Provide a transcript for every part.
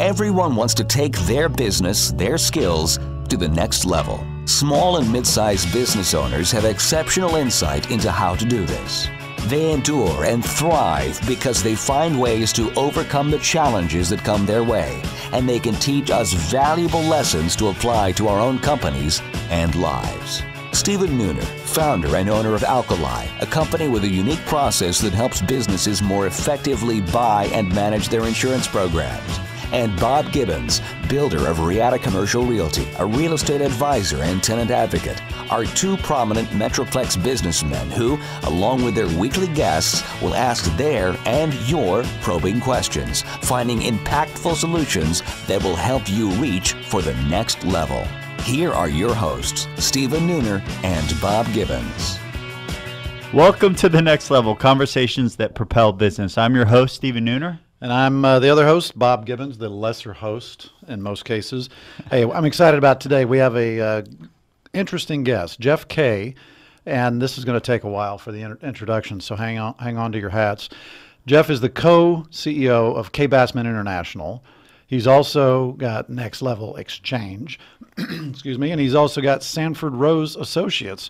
Everyone wants to take their business, their skills, to the next level. Small and mid-sized business owners have exceptional insight into how to do this. They endure and thrive because they find ways to overcome the challenges that come their way, and they can teach us valuable lessons to apply to our own companies and lives. Stephen Nooner, founder and owner of Alkali, a company with a unique process that helps businesses more effectively buy and manage their insurance programs and Bob Gibbons, builder of Riata Commercial Realty, a real estate advisor and tenant advocate, are two prominent Metroplex businessmen who, along with their weekly guests, will ask their and your probing questions, finding impactful solutions that will help you reach for the next level. Here are your hosts, Stephen Nooner and Bob Gibbons. Welcome to the next level conversations that propel business. I'm your host, Stephen Nooner. And I'm uh, the other host, Bob Gibbons, the lesser host in most cases. hey, I'm excited about today. We have a uh, interesting guest, Jeff Kay, and this is going to take a while for the introduction, so hang on, hang on to your hats. Jeff is the co-CEO of K Bassman International. He's also got Next Level Exchange, excuse me, and he's also got Sanford Rose Associates.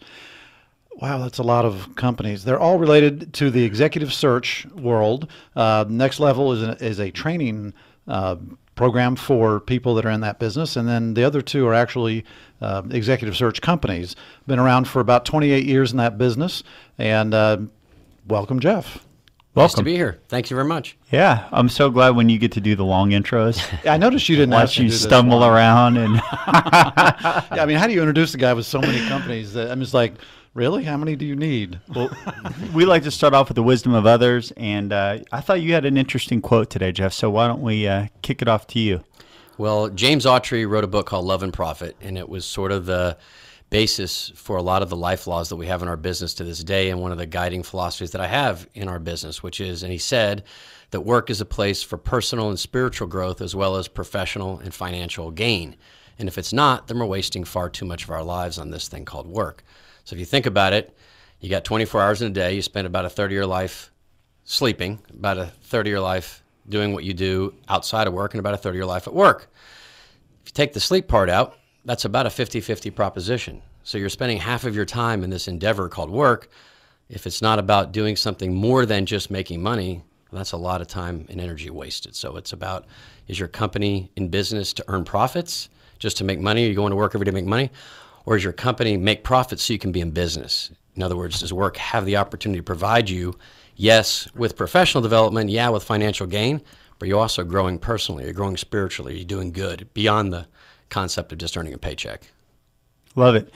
Wow, that's a lot of companies. They're all related to the executive search world. Uh, Next Level is, an, is a training uh, program for people that are in that business. And then the other two are actually uh, executive search companies. Been around for about 28 years in that business. And uh, welcome, Jeff. Welcome. Nice to be here. Thank you very much. Yeah, I'm so glad when you get to do the long intros. I noticed you didn't watch you stumble around and. yeah, I mean, how do you introduce a guy with so many companies? That, I'm just like, really? How many do you need? Well, we like to start off with the wisdom of others, and uh, I thought you had an interesting quote today, Jeff. So why don't we uh, kick it off to you? Well, James Autry wrote a book called Love and Profit, and it was sort of the basis for a lot of the life laws that we have in our business to this day and one of the guiding philosophies that I have in our business, which is, and he said, that work is a place for personal and spiritual growth as well as professional and financial gain. And if it's not, then we're wasting far too much of our lives on this thing called work. So if you think about it, you got 24 hours in a day, you spend about a third of your life sleeping, about a third of your life doing what you do outside of work, and about a third of your life at work. If you take the sleep part out, that's about a 50 50 proposition. So you're spending half of your time in this endeavor called work. If it's not about doing something more than just making money, that's a lot of time and energy wasted. So it's about is your company in business to earn profits just to make money? Are you going to work every day to make money? Or is your company make profits so you can be in business? In other words, does work have the opportunity to provide you, yes, with professional development, yeah, with financial gain, but you're also growing personally, you're growing spiritually, you're doing good beyond the concept of just earning a paycheck. Love it.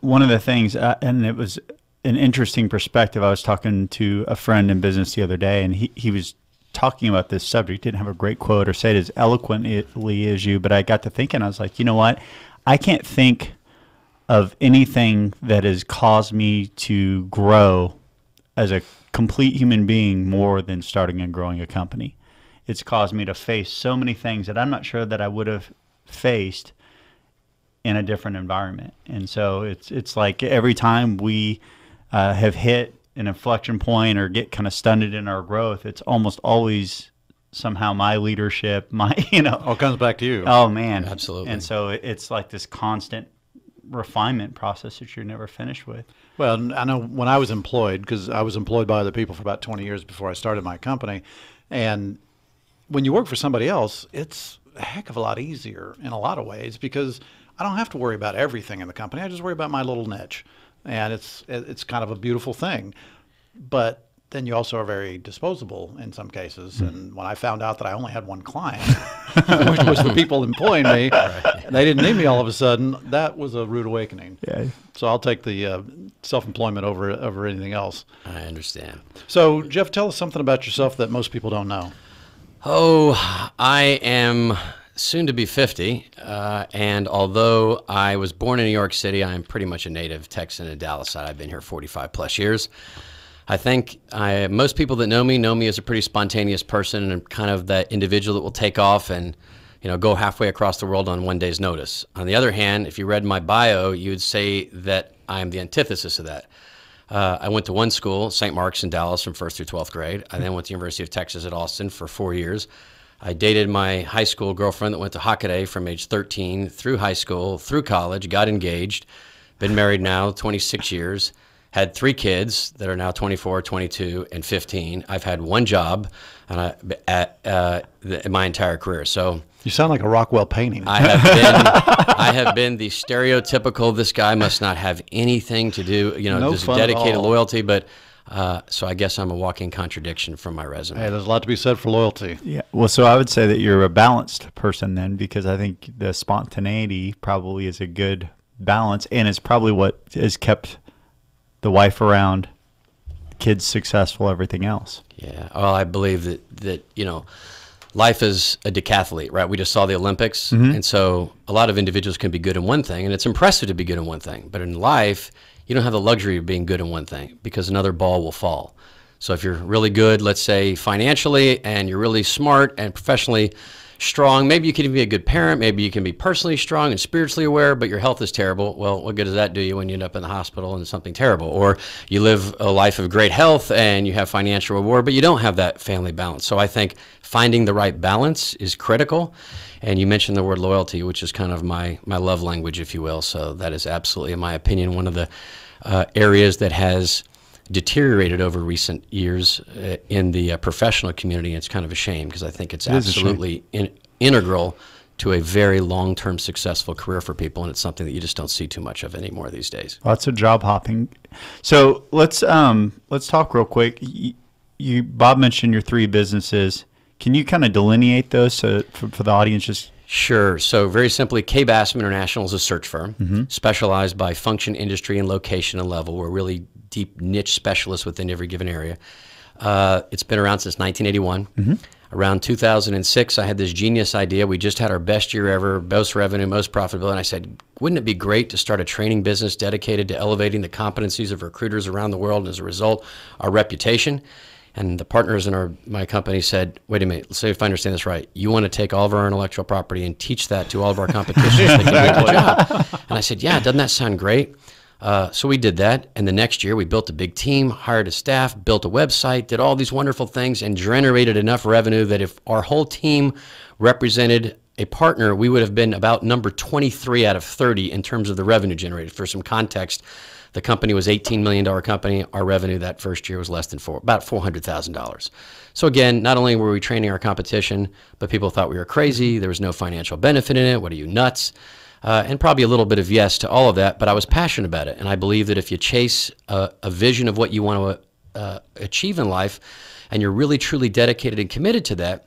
One of the things, uh, and it was an interesting perspective. I was talking to a friend in business the other day, and he, he was talking about this subject. Didn't have a great quote or say it as eloquently as you, but I got to thinking, I was like, you know what? I can't think of anything that has caused me to grow as a complete human being more than starting and growing a company. It's caused me to face so many things that I'm not sure that I would have faced in a different environment. And so it's it's like every time we uh, have hit an inflection point or get kind of stunted in our growth, it's almost always somehow my leadership, my you know, all comes back to you. Oh man, absolutely. And so it's like this constant refinement process that you're never finished with. Well, I know when I was employed because I was employed by other people for about 20 years before I started my company, and when you work for somebody else, it's a heck of a lot easier in a lot of ways because I don't have to worry about everything in the company. I just worry about my little niche, and it's it's kind of a beautiful thing. But then you also are very disposable in some cases. Mm-hmm. And when I found out that I only had one client, which was the people employing me, right. they didn't need me all of a sudden. That was a rude awakening. Yeah. So I'll take the uh, self-employment over over anything else. I understand. So Jeff, tell us something about yourself that most people don't know. Oh, I am soon to be 50. Uh, and although I was born in New York City, I am pretty much a native Texan and Dallas. I've been here 45 plus years. I think I, most people that know me know me as a pretty spontaneous person and kind of that individual that will take off and you know go halfway across the world on one day's notice. On the other hand, if you read my bio, you'd say that I am the antithesis of that. Uh, I went to one school, St. Mark's in Dallas, from first through 12th grade. I then went to the University of Texas at Austin for four years. I dated my high school girlfriend that went to Hockaday from age 13 through high school, through college, got engaged, been married now 26 years, had three kids that are now 24, 22, and 15. I've had one job and I, at, uh, the, my entire career. So you sound like a Rockwell painting. I have been, I have been the stereotypical. This guy must not have anything to do. You know, no just dedicated loyalty, but. Uh, so I guess I'm a walking contradiction from my resume. Hey, there's a lot to be said for loyalty. Yeah. Well, so I would say that you're a balanced person then, because I think the spontaneity probably is a good balance, and it's probably what has kept the wife around, kids successful, everything else. Yeah. Well, I believe that that you know, life is a decathlete, right? We just saw the Olympics. Mm -hmm. And so a lot of individuals can be good in one thing, and it's impressive to be good in one thing. But in life, you don't have the luxury of being good in one thing because another ball will fall. So if you're really good, let's say financially, and you're really smart and professionally strong, maybe you can be a good parent, maybe you can be personally strong and spiritually aware, but your health is terrible. Well, what good does that do you when you end up in the hospital and something terrible? Or you live a life of great health and you have financial reward, but you don't have that family balance. So I think finding the right balance is critical. And you mentioned the word loyalty, which is kind of my my love language, if you will. So that is absolutely, in my opinion, one of the uh, areas that has deteriorated over recent years uh, in the uh, professional community. it's kind of a shame because I think it's it absolutely in, integral to a very long term successful career for people. And it's something that you just don't see too much of anymore these days. Lots of job hopping. So let's um, let's talk real quick. You, you Bob mentioned your three businesses. Can you kind of delineate those so for, for the audience just Sure. So, very simply, K Bass International is a search firm mm -hmm. specialized by function, industry, and location and level. We're really deep niche specialists within every given area. Uh, it's been around since 1981. Mm -hmm. Around 2006, I had this genius idea. We just had our best year ever, most revenue, most profitable. And I said, wouldn't it be great to start a training business dedicated to elevating the competencies of recruiters around the world and as a result, our reputation? And the partners in our my company said, "Wait a minute. Let's see if I understand this right, you want to take all of our intellectual property and teach that to all of our competitions." exactly. and I said, "Yeah, doesn't that sound great?" Uh, so we did that, and the next year we built a big team, hired a staff, built a website, did all these wonderful things, and generated enough revenue that if our whole team represented a partner, we would have been about number 23 out of 30 in terms of the revenue generated. For some context, the company was $18 million company. Our revenue that first year was less than four, about $400,000. So again, not only were we training our competition, but people thought we were crazy. There was no financial benefit in it. What are you, nuts? Uh, and probably a little bit of yes to all of that, but I was passionate about it. And I believe that if you chase a, a vision of what you want to uh, achieve in life and you're really truly dedicated and committed to that,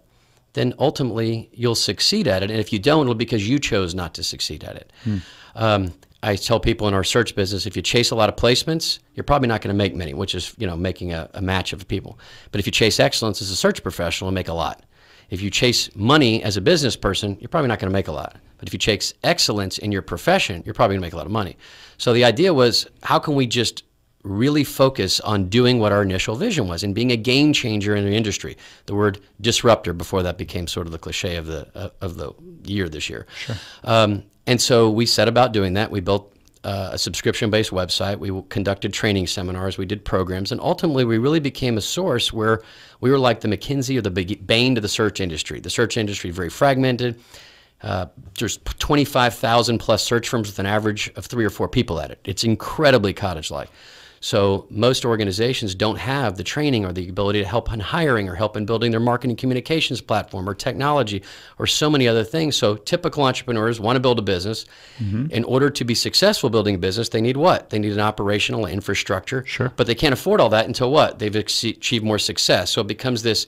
then ultimately you'll succeed at it. And if you don't, it'll be because you chose not to succeed at it. Hmm. Um, I tell people in our search business, if you chase a lot of placements, you're probably not going to make many, which is you know making a, a, match of people. But if you chase excellence as a search professional, and make a lot. If you chase money as a business person, you're probably not going to make a lot. But if you chase excellence in your profession, you're probably going to make a lot of money. So the idea was, how can we just really focus on doing what our initial vision was and being a game changer in the industry. The word disruptor before that became sort of the cliche of the of the year this year. Sure. Um, and so we set about doing that. We built uh, a subscription based website. We conducted training seminars. We did programs. And ultimately, we really became a source where we were like the McKinsey or the Bain to the search industry. The search industry very fragmented. Uh, there's 25,000 plus search firms with an average of three or four people at it. It's incredibly cottage like. So most organizations don't have the training or the ability to help in hiring or help in building their marketing communications platform or technology or so many other things. So typical entrepreneurs want to build a business. Mm -hmm. In order to be successful building a business, they need what? They need an operational infrastructure. Sure. But they can't afford all that until what? They've achieved more success. So it becomes this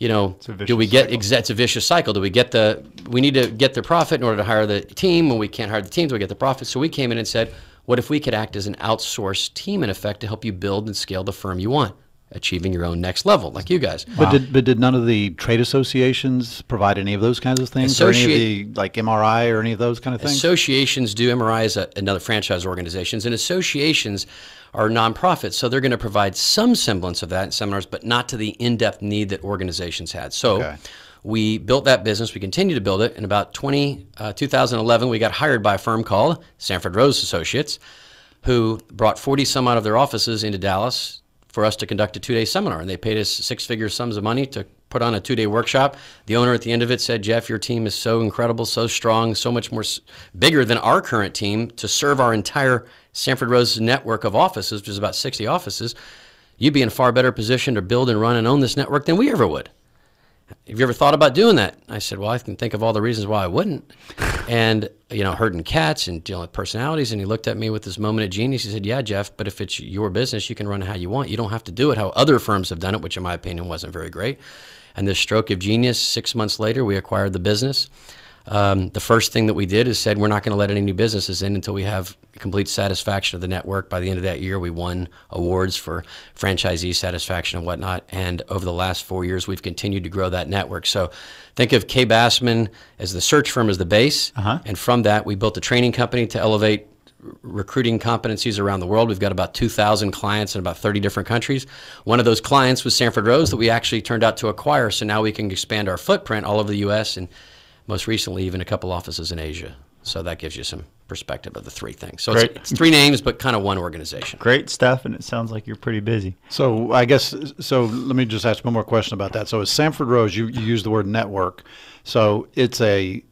you know, do we get cycle. it's a vicious cycle? Do we get the we need to get the profit in order to hire the team? When we can't hire the teams, we get the profit. So we came in and said, what if we could act as an outsourced team, in effect, to help you build and scale the firm you want? achieving your own next level, like you guys. But wow. did but did none of the trade associations provide any of those kinds of things, Associ- or any of the like MRI or any of those kind of things? Associations do MRI is a, another franchise organizations, and associations are nonprofits, so they're going to provide some semblance of that in seminars, but not to the in depth need that organizations had. So. Okay we built that business. We continued to build it. In about 20, uh, 2011, we got hired by a firm called Sanford Rose Associates, who brought 40 some out of their offices into Dallas for us to conduct a two day seminar. And they paid us six figure sums of money to put on a two day workshop. The owner at the end of it said, Jeff, your team is so incredible, so strong, so much more bigger than our current team to serve our entire Sanford Rose network of offices, which is about 60 offices. You'd be in a far better position to build and run and own this network than we ever would have you ever thought about doing that? I said, well, I can think of all the reasons why I wouldn't. And, you know, herding cats and dealing with personalities. And he looked at me with this moment of genius. He said, yeah, Jeff, but if it's your business, you can run it how you want. You don't have to do it how other firms have done it, which in my opinion wasn't very great. And this stroke of genius, six months later, we acquired the business. Um, the first thing that we did is said we're not going to let any new businesses in until we have complete satisfaction of the network. By the end of that year, we won awards for franchisee satisfaction and whatnot. And over the last four years, we've continued to grow that network. So think of K. Bassman as the search firm as the base. Uh -huh. And from that, we built a training company to elevate recruiting competencies around the world. We've got about 2,000 clients in about 30 different countries. One of those clients was Sanford Rose that we actually turned out to acquire. So now we can expand our footprint all over the U.S. and most recently even a couple offices in Asia. So that gives you some perspective of the three things. So it's, it's, three names, but kind of one organization. Great stuff, and it sounds like you're pretty busy. So I guess so. Let me just ask one more question about that. So, as Sanford Rose, you, you use the word network. So it's a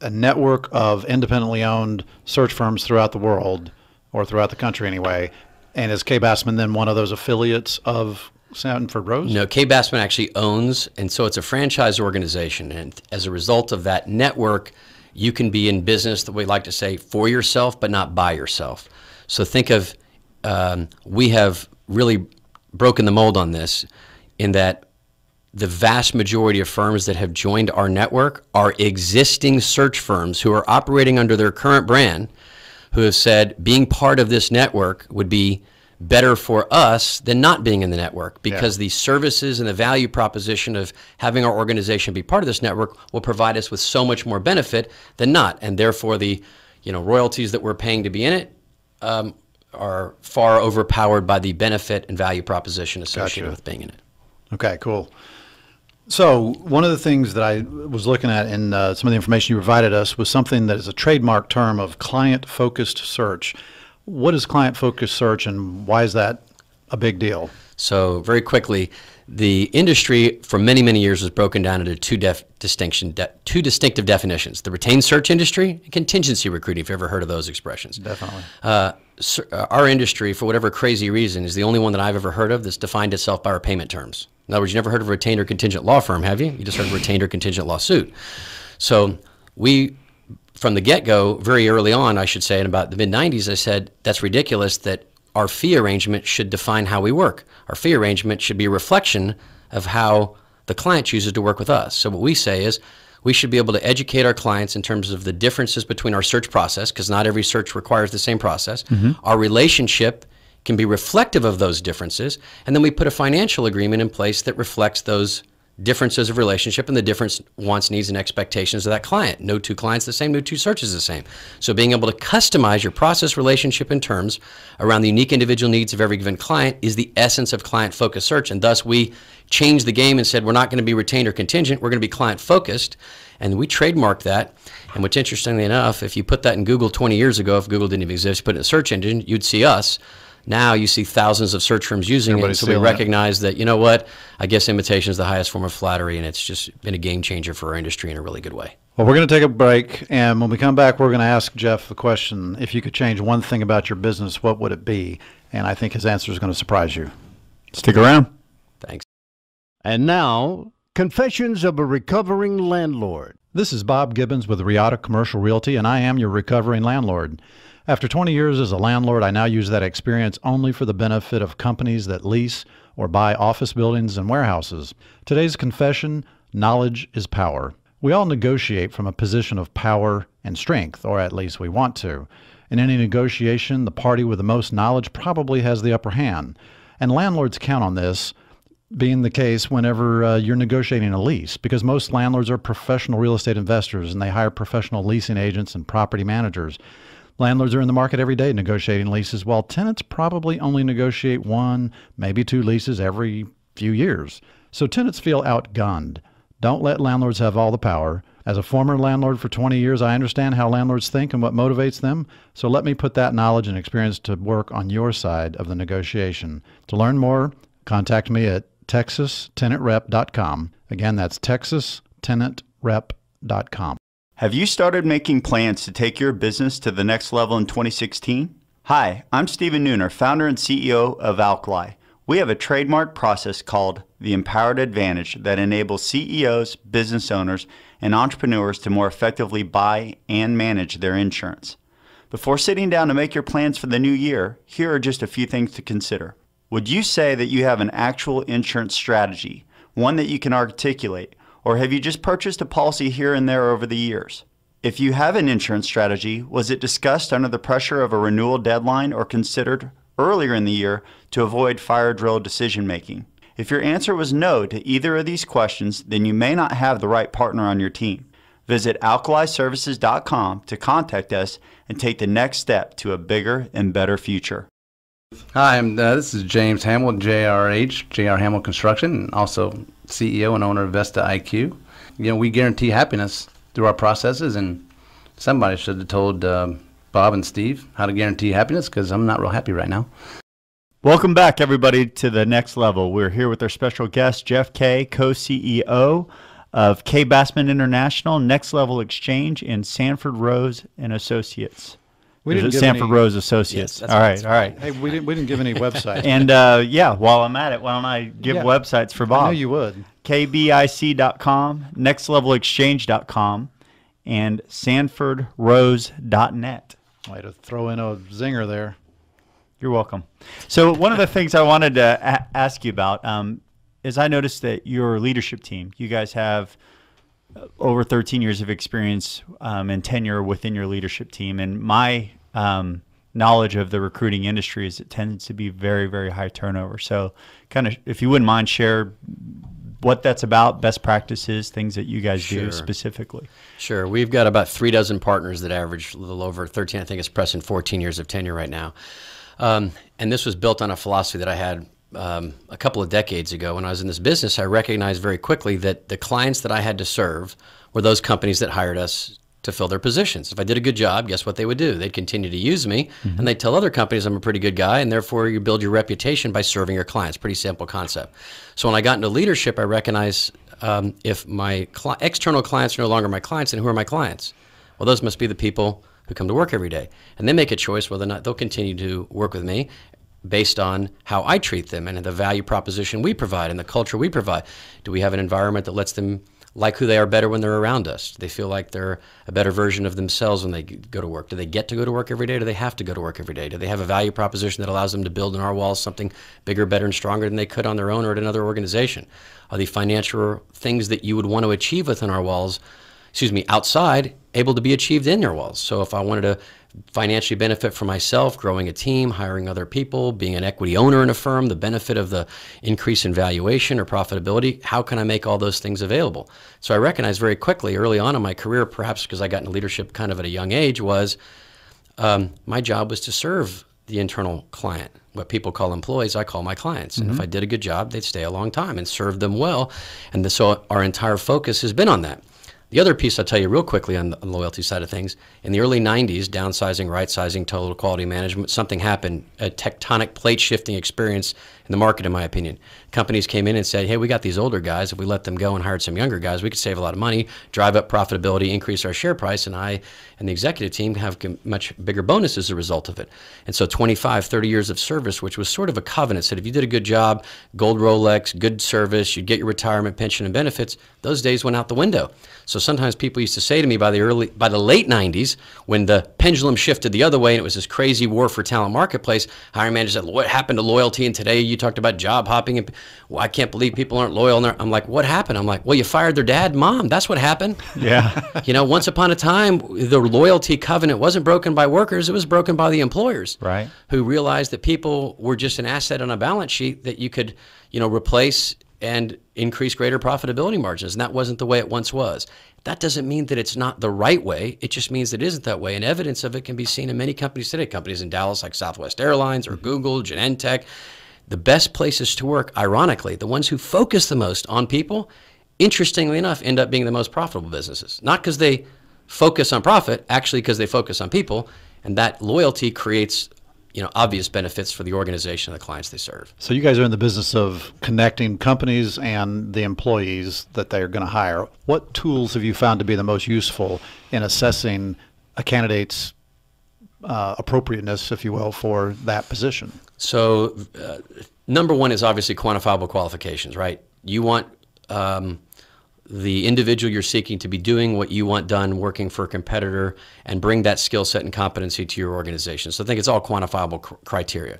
a network of independently owned search firms throughout the world, or throughout the country anyway. And is K Bassman then one of those affiliates of sounding for Rose? No, Kay Bassman actually owns, and so it's a franchise organization. And as a result of that network, you can be in business that we like to say for yourself, but not by yourself. So think of um, we have really broken the mold on this in that the vast majority of firms that have joined our network are existing search firms who are operating under their current brand who have said being part of this network would be better for us than not being in the network because yeah. the services and the value proposition of having our organization be part of this network will provide us with so much more benefit than not. And therefore, the you know royalties that we're paying to be in it um, are far overpowered by the benefit and value proposition associated gotcha. with being in it. Okay, cool. So one of the things that I was looking at in uh, some of the information you provided us was something that is a trademark term of client-focused search. What is client focused search and why is that a big deal? So, very quickly, the industry for many, many years was broken down into two def- distinction, de- two distinctive definitions: the retained search industry and contingency recruiting. If you've ever heard of those expressions, definitely. Uh, uh, our industry, for whatever crazy reason, is the only one that I've ever heard of that's defined itself by our payment terms. In other words, you never heard of retained or contingent law firm, have you? You just heard of retained or contingent lawsuit. So, we from the get go, very early on, I should say, in about the mid 90s, I said, that's ridiculous that our fee arrangement should define how we work. Our fee arrangement should be a reflection of how the client chooses to work with us. So, what we say is, we should be able to educate our clients in terms of the differences between our search process, because not every search requires the same process. Mm -hmm. Our relationship can be reflective of those differences. And then we put a financial agreement in place that reflects those differences of relationship and the difference wants, needs, and expectations of that client. No two clients the same, no two searches the same. So being able to customize your process relationship and terms around the unique individual needs of every given client is the essence of client focused search. And thus we changed the game and said we're not going to be retained or contingent, we're going to be client focused. And we trademarked that. And what's interestingly enough, if you put that in Google 20 years ago, if Google didn't even exist, put it in a search engine, you'd see us. Now you see thousands of search firms using Everybody's it. So we recognize that. that, you know what? I guess imitation is the highest form of flattery, and it's just been a game changer for our industry in a really good way. Well, we're going to take a break, and when we come back, we're going to ask Jeff the question if you could change one thing about your business, what would it be? And I think his answer is going to surprise you. Stick around. Thanks. And now, Confessions of a Recovering Landlord. This is Bob Gibbons with Riata Commercial Realty, and I am your recovering landlord. After 20 years as a landlord, I now use that experience only for the benefit of companies that lease or buy office buildings and warehouses. Today's confession knowledge is power. We all negotiate from a position of power and strength, or at least we want to. In any negotiation, the party with the most knowledge probably has the upper hand, and landlords count on this being the case whenever uh, you're negotiating a lease because most landlords are professional real estate investors and they hire professional leasing agents and property managers. Landlords are in the market every day negotiating leases, while tenants probably only negotiate one, maybe two leases every few years. So tenants feel outgunned. Don't let landlords have all the power. As a former landlord for 20 years, I understand how landlords think and what motivates them. So let me put that knowledge and experience to work on your side of the negotiation. To learn more, contact me at texastenantrep.com. Again, that's texastenantrep.com. Have you started making plans to take your business to the next level in 2016? Hi, I'm Stephen Nooner, founder and CEO of Alkali. We have a trademark process called the Empowered Advantage that enables CEOs, business owners, and entrepreneurs to more effectively buy and manage their insurance. Before sitting down to make your plans for the new year, here are just a few things to consider. Would you say that you have an actual insurance strategy, one that you can articulate, or have you just purchased a policy here and there over the years? If you have an insurance strategy, was it discussed under the pressure of a renewal deadline or considered earlier in the year to avoid fire drill decision making? If your answer was no to either of these questions, then you may not have the right partner on your team. Visit alkaliservices.com to contact us and take the next step to a bigger and better future. Hi, I'm, uh, this is James Hamill, JRH, JR Hamill Construction, and also CEO and owner of Vesta IQ. You know, we guarantee happiness through our processes, and somebody should have told uh, Bob and Steve how to guarantee happiness because I'm not real happy right now. Welcome back, everybody, to the next level. We're here with our special guest, Jeff Kay, co CEO of K Bassman International Next Level Exchange in Sanford Rose and Associates. We didn't give Sanford any, Rose Associates. Yes, all right, all right. Hey, we didn't we didn't give any websites. and uh, yeah, while I'm at it, why don't I give yeah. websites for Bob? I know you would. KBIC.com, nextlevelexchange.com, and sanfordrose.net. Way to throw in a zinger there. You're welcome. So one of the things I wanted to a- ask you about um, is I noticed that your leadership team, you guys have – over 13 years of experience um, and tenure within your leadership team. And my um, knowledge of the recruiting industry is it tends to be very, very high turnover. So, kind of, if you wouldn't mind, share what that's about, best practices, things that you guys sure. do specifically. Sure. We've got about three dozen partners that average a little over 13, I think it's pressing 14 years of tenure right now. Um, and this was built on a philosophy that I had um, a couple of decades ago when I was in this business, I recognized very quickly that the clients that I had to serve were those companies that hired us to fill their positions. If I did a good job, guess what they would do? They'd continue to use me mm -hmm. and they'd tell other companies I'm a pretty good guy, and therefore you build your reputation by serving your clients. Pretty simple concept. So when I got into leadership, I recognized um, if my external clients are no longer my clients, then who are my clients? Well, those must be the people who come to work every day. And they make a choice whether or not they'll continue to work with me based on how I treat them and the value proposition we provide and the culture we provide. Do we have an environment that lets them like who they are better when they're around us? Do they feel like they're a better version of themselves when they go to work? Do they get to go to work every day? Do they have to go to work every day? Do they have a value proposition that allows them to build in our walls something bigger, better, and stronger than they could on their own or at another organization? Are the financial things that you would want to achieve within our walls excuse me, outside able to be achieved in their walls. So if I wanted to financially benefit for myself, growing a team, hiring other people, being an equity owner in a firm, the benefit of the increase in valuation or profitability, how can I make all those things available? So I recognized very quickly early on in my career, perhaps because I got into leadership kind of at a young age, was um, my job was to serve the internal client. What people call employees, I call my clients. And mm -hmm. if mm-hmm. I did a good job, they'd stay a long time and serve them well. And so our entire focus has been on that. The other piece I'll tell you real quickly on the, loyalty side of things in the early 90s, downsizing, right sizing, total quality management, something happened, a tectonic plate shifting experience in the market, in my opinion companies came in and said, hey, we got these older guys. If we let them go and hired some younger guys, we could save a lot of money, drive up profitability, increase our share price. And I and the executive team have much bigger bonuses as a result of it. And so 25, 30 years of service, which was sort of a covenant, said if you did a good job, gold Rolex, good service, you'd get your retirement pension and benefits, those days went out the window. So sometimes people used to say to me by the early, by the late 90s, when the pendulum shifted the other way and it was this crazy war for talent marketplace, hiring managers said, what happened to loyalty? And today you talked about job hopping. And well, I can't believe people aren't loyal. And I'm like, what happened? I'm like, well, you fired their dad, mom. That's what happened. Yeah. you know, once upon a time, the loyalty covenant wasn't broken by workers; it was broken by the employers, right? Who realized that people were just an asset on a balance sheet that you could, you know, replace and increase greater profitability margins. And that wasn't the way it once was. That doesn't mean that it's not the right way. It just means it isn't that way. And evidence of it can be seen in many companies today, companies in Dallas like Southwest Airlines or Google, Genentech. The best places to work, ironically, the ones who focus the most on people, interestingly enough, end up being the most profitable businesses. Not because they focus on profit, actually because they focus on people, and that loyalty creates you know obvious benefits for the organization and the clients they serve. So you guys are in the business of connecting companies and the employees that they are going to hire. What tools have you found to be the most useful in assessing a candidate's uh, appropriateness, if you will, for that position? So, uh, number one is obviously quantifiable qualifications, right? You want um, the individual you're seeking to be doing what you want done, working for a competitor, and bring that skill set and competency to your organization. So, I think it's all quantifiable cr criteria.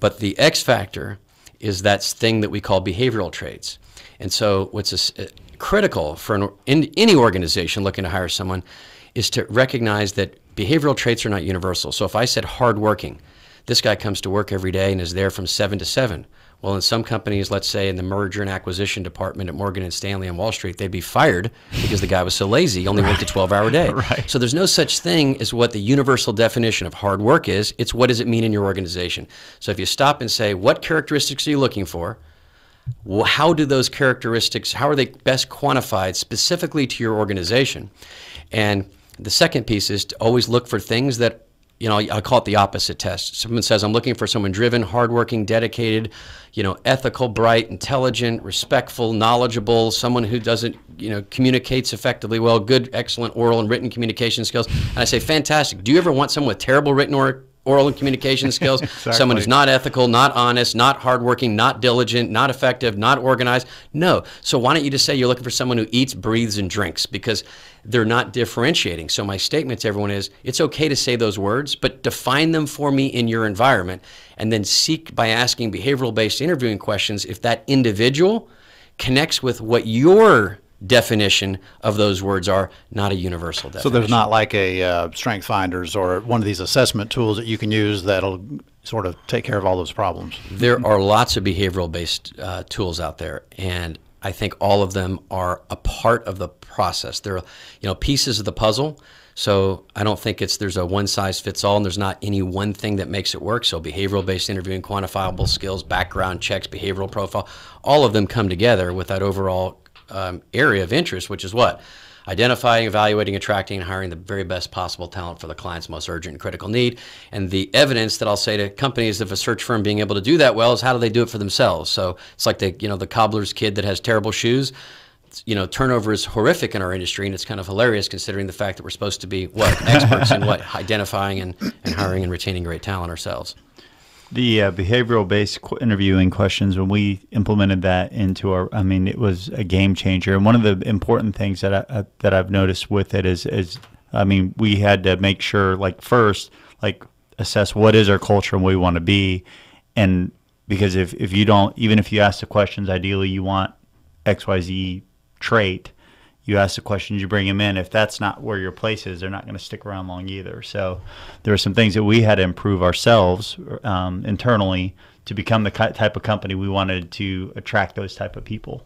But the X factor is that thing that we call behavioral traits. And so, what's a, uh, critical for an, in, any organization looking to hire someone is to recognize that behavioral traits are not universal. So if I said hardworking, this guy comes to work every day and is there from seven to seven. Well, in some companies, let's say in the merger and acquisition department at Morgan and Stanley on Wall Street, they'd be fired because the guy was so lazy, he only right. worked a 12 hour day. Right. So there's no such thing as what the universal definition of hard work is. It's what does it mean in your organization. So if you stop and say, what characteristics are you looking for? How do those characteristics, how are they best quantified specifically to your organization? And the second piece is to always look for things that you know, I call it the opposite test. Someone says, I'm looking for someone driven, hardworking, dedicated, you know, ethical, bright, intelligent, respectful, knowledgeable, someone who doesn't, you know, communicates effectively well, good, excellent oral and written communication skills. And I say, fantastic. Do you ever want someone with terrible written or oral and communication skills, exactly. someone who's not ethical, not honest, not hardworking, not diligent, not effective, not organized. No. So why don't you just say you're looking for someone who eats, breathes, and drinks because they're not differentiating. So my statement to everyone is it's okay to say those words, but define them for me in your environment and then seek by asking behavioral based interviewing questions if that individual connects with what your definition of those words are, not a universal definition. So there's not like a uh, strength finders or one of these assessment tools that you can use that'll sort of take care of all those problems. There are lots of behavioral based uh, tools out there, and I think all of them are a part of the process. They're you know pieces of the puzzle. So I don't think it's there's a one size fits all, and there's not any one thing that makes it work. So behavioral based interviewing, quantifiable skills, background checks, behavioral profile, all of them come together with that overall um, area of interest, which is what? identifying, evaluating, attracting, and hiring the very best possible talent for the client's most urgent and critical need. And the evidence that I'll say to companies of a search firm being able to do that well is how do they do it for themselves? So it's like the you know the cobbler's kid that has terrible shoes. you know, turnover is horrific in our industry, and it's kind of hilarious considering the fact that we're supposed to be what experts in what identifying and, and hiring and retaining great talent ourselves. The uh, behavioral based interviewing questions, when we implemented that into our, I mean, it was a game changer. And one of the important things that I, uh, that I've noticed with it is, is, I mean, we had to make sure, like, first, like, assess what is our culture and what we want to be, and because if if you don't, even if you ask the questions, ideally you want X Y Z trait, you ask the questions, you bring them in. If that's not where your place is, they're not going to stick around long either. So there are some things that we had to improve ourselves um, internally to become the type of company we wanted to attract those type of people.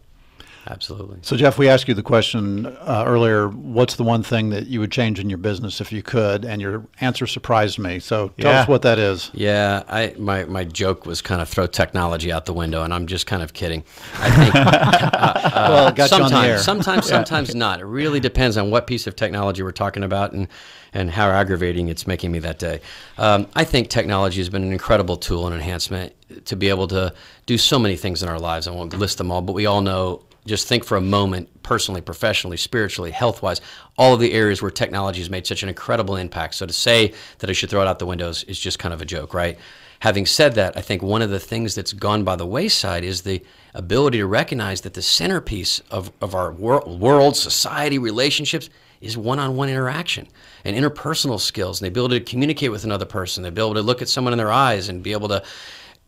Absolutely. So, Jeff, we asked you the question uh, earlier what's the one thing that you would change in your business if you could? And your answer surprised me. So, tell yeah. us what that is. Yeah, I, my, my joke was kind of throw technology out the window, and I'm just kind of kidding. I think uh, uh, well, uh, sometimes, sometimes, yeah. sometimes not. It really depends on what piece of technology we're talking about and, and how aggravating it's making me that day. Um, I think technology has been an incredible tool and enhancement to be able to do so many things in our lives. I won't list them all, but we all know just think for a moment, personally, professionally, spiritually, health wise, all of the areas where technology has made such an incredible impact. So to say that I should throw it out the windows is just kind of a joke, right? Having said that, I think one of the things that's gone by the wayside is the ability to recognize that the centerpiece of, of our wor- world, society, relationships is one on one interaction and interpersonal skills and the ability to communicate with another person, the ability to look at someone in their eyes and be able to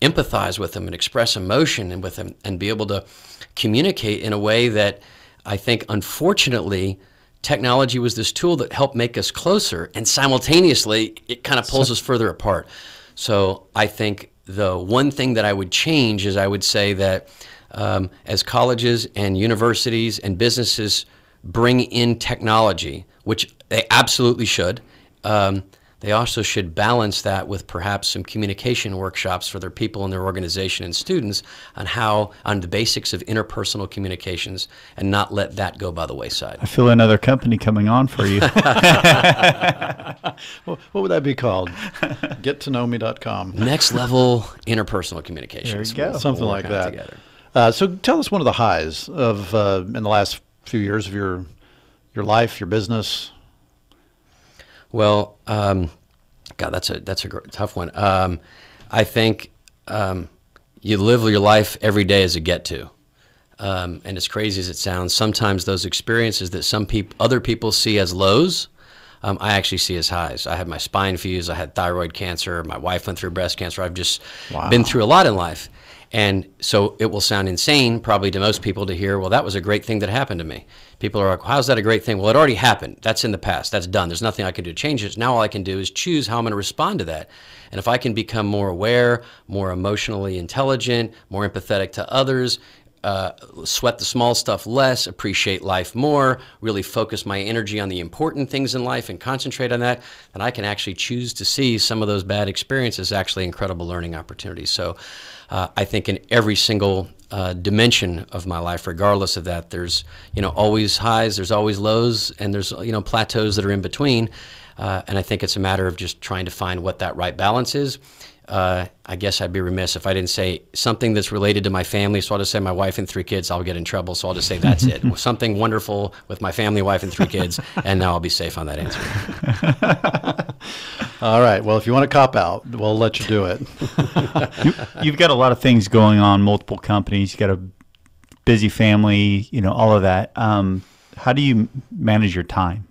empathize with them and express emotion and with them and be able to communicate in a way that I think unfortunately technology was this tool that helped make us closer and simultaneously it kind of pulls so, us further apart. So I think the one thing that I would change is I would say that um, as colleges and universities and businesses bring in technology, which they absolutely should, um, they also should balance that with perhaps some communication workshops for their people in their organization and students on how, on the basics of interpersonal communications and not let that go by the wayside. I feel another company coming on for you. well, what would that be called? GetToKnowMe.com. Next level interpersonal communications. There you go. We'll Something like that. Uh, so tell us one of the highs of uh, in the last few years of your your life, your business, well, um, God, that's a that's a tough one. Um, I think um, you live your life every day as a get to. Um, and as crazy as it sounds, sometimes those experiences that some people, other people see as lows, um, I actually see as highs. I had my spine fused. I had thyroid cancer. My wife went through breast cancer. I've just wow. been through a lot in life, and so it will sound insane, probably to most people, to hear, well, that was a great thing that happened to me. People are like, how's that a great thing? Well, it already happened. That's in the past. That's done. There's nothing I can do to change it. Now all I can do is choose how I'm going to respond to that. And if I can become more aware, more emotionally intelligent, more empathetic to others, uh, sweat the small stuff less, appreciate life more, really focus my energy on the important things in life and concentrate on that, then I can actually choose to see some of those bad experiences actually incredible learning opportunities. So uh, I think in every single uh, dimension of my life, regardless of that, there's you know always highs, there's always lows, and there's you know plateaus that are in between. Uh, and I think it's a matter of just trying to find what that right balance is uh, I guess I'd be remiss if I didn't say something that's related to my family. So I'll just say my wife and three kids, I'll get in trouble. So I'll just say that's it. Something wonderful with my family, wife, and three kids. And now I'll be safe on that answer. All right. Well, if you want to cop out, we'll let you do it. you, have got a lot of things going on, multiple companies. You've got a busy family, you know, all of that. Um, how do you manage your time?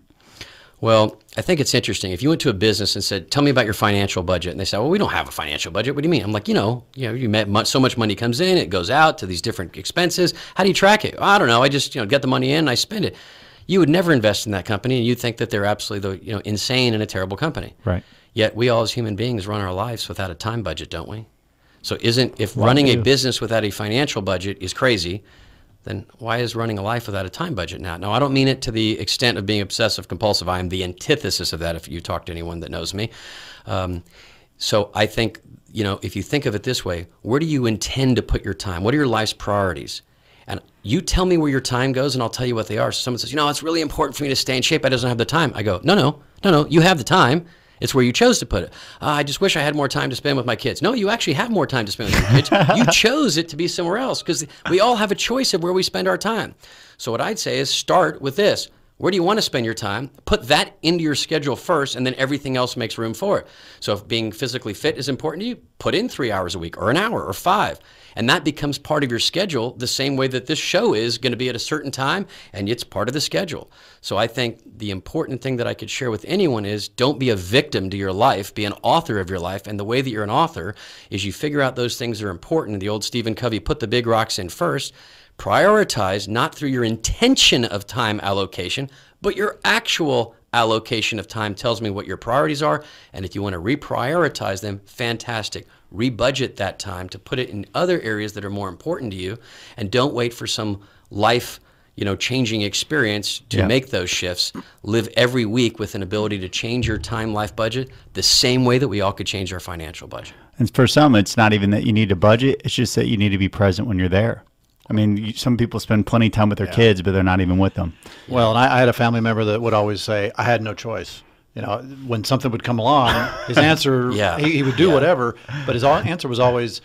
Well, I think it's interesting. If you went to a business and said, "Tell me about your financial budget," and they said, "Well, we don't have a financial budget." What do you mean? I'm like, you know, you know, you met so much money comes in, it goes out to these different expenses. How do you track it? I don't know. I just you know get the money in, and I spend it. You would never invest in that company, and you'd think that they're absolutely you know insane and a terrible company. Right. Yet we all as human beings run our lives without a time budget, don't we? So isn't if running a business without a financial budget is crazy, then why is running a life without a time budget now? Now, I don't mean it to the extent of being obsessive compulsive. I am the antithesis of that if you talk to anyone that knows me. Um, so I think, you know, if you think of it this way, where do you intend to put your time? What are your life's priorities? And you tell me where your time goes and I'll tell you what they are. So someone says, you know, it's really important for me to stay in shape. I doesn't have the time. I go, no, no, no, no, you have the time. It's where you chose to put it. Uh, I just wish I had more time to spend with my kids. No, you actually have more time to spend with your kids. you chose it to be somewhere else because we all have a choice of where we spend our time. So what I'd say is start with this. Where do you want to spend your time? Put that into your schedule first, and then everything else makes room for it. So, if being physically fit is important to you, put in three hours a week, or an hour, or five. And that becomes part of your schedule the same way that this show is going to be at a certain time, and it's part of the schedule. So, I think the important thing that I could share with anyone is don't be a victim to your life, be an author of your life. And the way that you're an author is you figure out those things that are important. The old Stephen Covey put the big rocks in first prioritize not through your intention of time allocation, but your actual allocation of time tells me what your priorities are. And if you want to reprioritize them, fantastic. Rebudget that time to put it in other areas that are more important to you. And don't wait for some life you know changing experience to yeah. make those shifts live every week with an ability to change your time life budget the same way that we all could change our financial budget and for some it's not even that you need a budget it's just that you need to be present when you're there I mean, some people spend plenty of time with their yeah. kids, but they're not even with them. Well, and I, I had a family member that would always say, "I had no choice." you know, when something would come along, his answer, yeah. he, he, would do yeah. whatever, but his answer was always,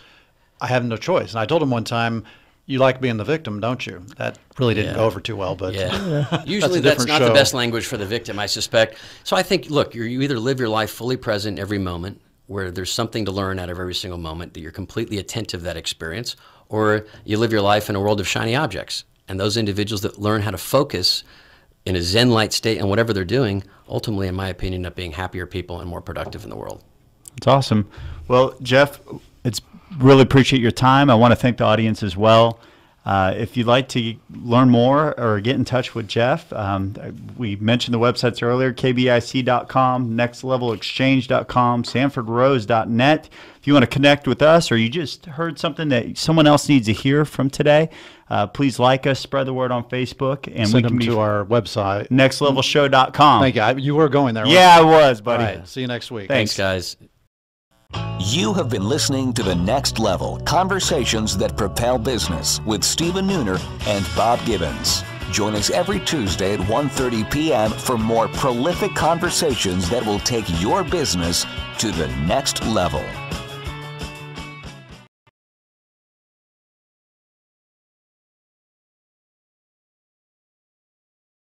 I have no choice. And I told him one time, you like being the victim, don't you? That really didn't yeah. go over too well, but yeah. usually that's, that's not show. the best language for the victim, I suspect. So I think, look, you either live your life fully present every moment, where there's something to learn out of every single moment, that you're completely attentive to that experience, or you live your life in a world of shiny objects. And those individuals that learn how to focus in a Zen like state on whatever they're doing, ultimately, in my opinion, end up being happier people and more productive in the world. It's awesome. Well, Jeff, it's really appreciate your time. I want to thank the audience as well. Uh, if you'd like to learn more or get in touch with Jeff, um, we mentioned the websites earlier kbic.com, nextlevelexchange.com, sanfordrose.net. If you want to connect with us or you just heard something that someone else needs to hear from today, uh, please like us, spread the word on Facebook, and send them to our website, nextlevelshow.com. Thank you. you were going there. Yeah, right? I was, buddy. See you next week. Thanks, Thanks guys. You have been listening to The Next Level Conversations That Propel Business with Stephen Nooner and Bob Gibbons. Join us every Tuesday at 1:30 p.m. for more prolific conversations that will take your business to the next level.